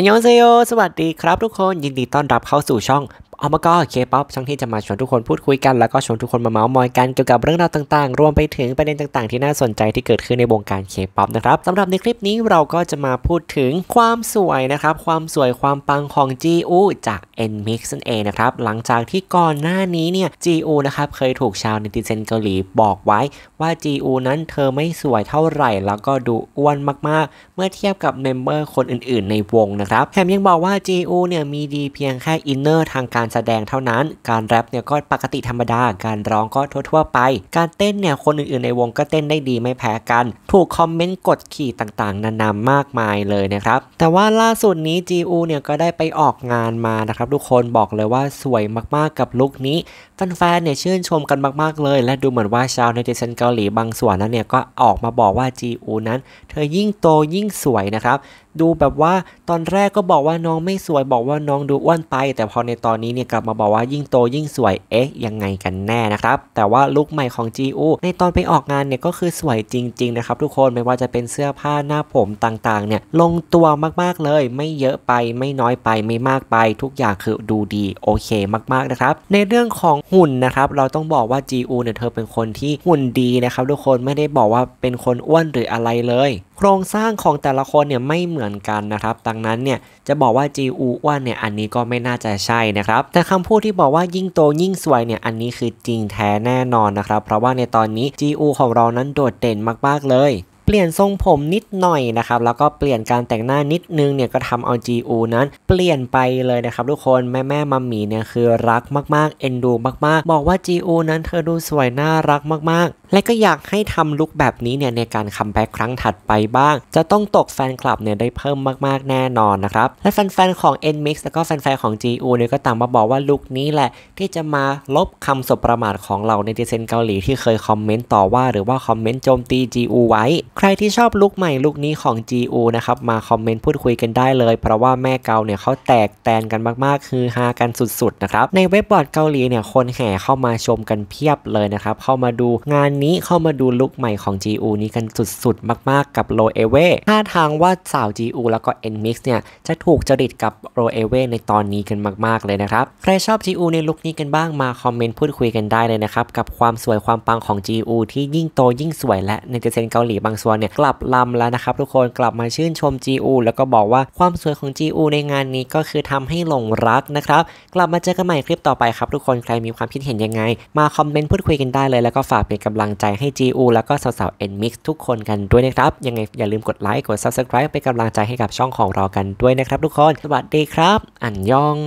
อันยองเซโยสวัสดีครับทุกคน ยินดีต้อนรับเข้าสู่ช่องออามาก็เคป๊อปช่องที่จะมาชวนทุกคนพูดคุยกันแล้วก็ชวนทุกคนมาเมาส์มอยกันเกี่ยวกับเรื่องราวต่างๆ รวมไปถึงประเด็นต่างๆที่น่าสนใจที่เกิดขึ้นในวงการเคป๊อปนะครับสำหรับในคลิปนี้เราก็จะมาพูดถึงความสวยนะครับ ความสวยความปังของจีอูจาก NMIX นั่นเองนะครับ หลังจากที่ก่อนหน้านี้เนี่ยจีอูนะครับเคยถูกชาวเน็ติเซนเกาหลีบอกไว้ว่าจีอูนั้นเธอไม่สวยเท่าไหร่ แล้วก็ดูอ้วนมากๆเมื่อเทียบกับเมมเบอร์คนอื่น ๆในวงนะครับแถมยังบอกว่าจีอูเนี่ยมีดีเพียงแค่อินเนอร์ทางการแสดงเท่านั้น การแรปเนี่ยก็ปกติธรรมดา การร้องก็ทั่วๆไป การเต้นเนี่ยคนอื่นๆในวงก็เต้นได้ดีไม่แพ้กัน ถูกคอมเมนต์กดขี่ต่างๆ นานามากมายเลยนะครับ แต่ว่าล่าสุดนี้จีอูเนี่ยก็ได้ไปออกงานมานะครับทุกคนบอกเลยว่าสวยมากๆกับลุคนี้ แฟนๆเนี่ยชื่นชมกันมากๆเลย และดูเหมือนว่าชาวในเดซันเกาหลีบางส่วนนั้นเนี่ยก็ออกมาบอกว่าจีอูนั้น เธอยิ่งโตยิ่งสวยนะครับ ดูแบบว่าตอนแรกก็บอกว่าน้องไม่สวยบอกว่าน้องดูอ้วนไป แต่พอในตอนนี้เนี่ยเนี่ยกลับมาบอกว่ายิ่งโตยิ่งสวยเอ๊ะยังไงกันแน่นะครับ แต่ว่าลุคใหม่ของ g ูในตอนไปออกงานเนี่ยก็คือสวยจริง ๆนะครับทุกคนไม่ว่าจะเป็นเสื้อผ้าหน้าผมต่างๆ เนี่ยลงตัวมากๆเลย ไม่เยอะไปไม่น้อยไปไม่มากไป ทุกอย่างคือดูดีโอเค มากๆนะครับ ในเรื่องของหุ่นนะครับเราต้องบอกว่า g ูเนี่ยเธอเป็นคนที่หุ่นดีนะครับ ทุกคนไม่ได้บอกว่าเป็นคนอ้วนหรืออะไรเลยโครงสร้างของแต่ละคนเนี่ยไม่เหมือนกันนะครับ ดังนั้นเนี่ยจะบอกว่าจีอูอ้วนเนี่ยอันนี้ก็ไม่น่าจะใช่นะครับ แต่คำพูดที่บอกว่ายิ่งโตยิ่งสวยเนี่ยอันนี้คือจริงแท้แน่นอนนะครับ เพราะว่าในตอนนี้จีอูของเรานั้นโดดเด่นมากๆเลยปลี่ยนทรงผมนิดหน่อยนะครับแล้วก็เปลี่ยนการแต่งหน้านิดนึงเนี่ยก็ทำเอา GU นั้นเปลี่ยนไปเลยนะครับทุกคนแม่แม่มัมมี่เนี่ยคือรักมากๆเอ็นดูมากๆ บอกว่า GU นั้นเธอดูสวยน่ารักมากๆ และก็อยากให้ทำลุคแบบนี้เนี่ยในการคัมแบ็กครั้งถัดไปบ้าง จะต้องตกแฟนคลับเนี่ยได้เพิ่มมากๆแน่นอนนะครับและแฟนๆของ NMIX แล้วก็แฟนๆของ GU เนี่ยก็ต่างมาบอกว่าลุคนี้แหละที่จะมาลบคำสบประมาทของเราในดีเซนเกาหลีที่เคยคอมเมนต์ต่อว่า หรือว่าคอมเมนต์โจมตี GU ไว้ใครที่ชอบลุกใหม่ลุกนี้ของ GU นะครับมาคอมเมนต์พูดคุยกันได้เลย เพราะว่าแม่เกาเนี่ยเขาแตกแตนกันมากๆ คือฮากันสุดๆนะครับในเว็บบอร์ดเกาหลีเนี่ยคนแห่เข้ามาชมกันเพียบเลยนะครับเข้ามาดูงานนี้เข้ามาดูลุกใหม่ของ GU นี้กันสุดๆมากๆกับโรเอเว่ท่าทางว่าสาว GU แล้วก็ NMIX เนี่ยจะถูกจริตกับโรเอเว่ในตอนนี้กันมากๆเลยนะครับใครชอบ GU ในลุกนี้กันบ้างมาคอมเมนต์พูดคุยกันได้เลยนะครับกับความสวยความปังของ GU ที่ยิ่งโตยิ่งสวยและในเจเซนเกาหลีบางส่วนวนเนี่ยกลับลำแล้วนะครับทุกคนกลับมาชื่นชมจีอูแล้วก็บอกว่าความสวยของจีอูในงานนี้ก็คือทำให้หลงรักนะครับ กลับมาเจอกันใหม่คลิปต่อไปครับทุกคนใครมีความคิดเห็นยังไงมาคอมเมนต์พูดคุยกันได้เลยแล้วก็ฝากเป็นกำลังใจให้จีอูแล้วก็สาวๆเอ็นมิกทุกคนกันด้วยนะครับ ยังไงอย่าลืมกดไลค์กด Subscribe เป็นกำลังใจให้กับช่องของเรากันด้วยนะครับ ทุกคนสวัสดีครับ อันยอง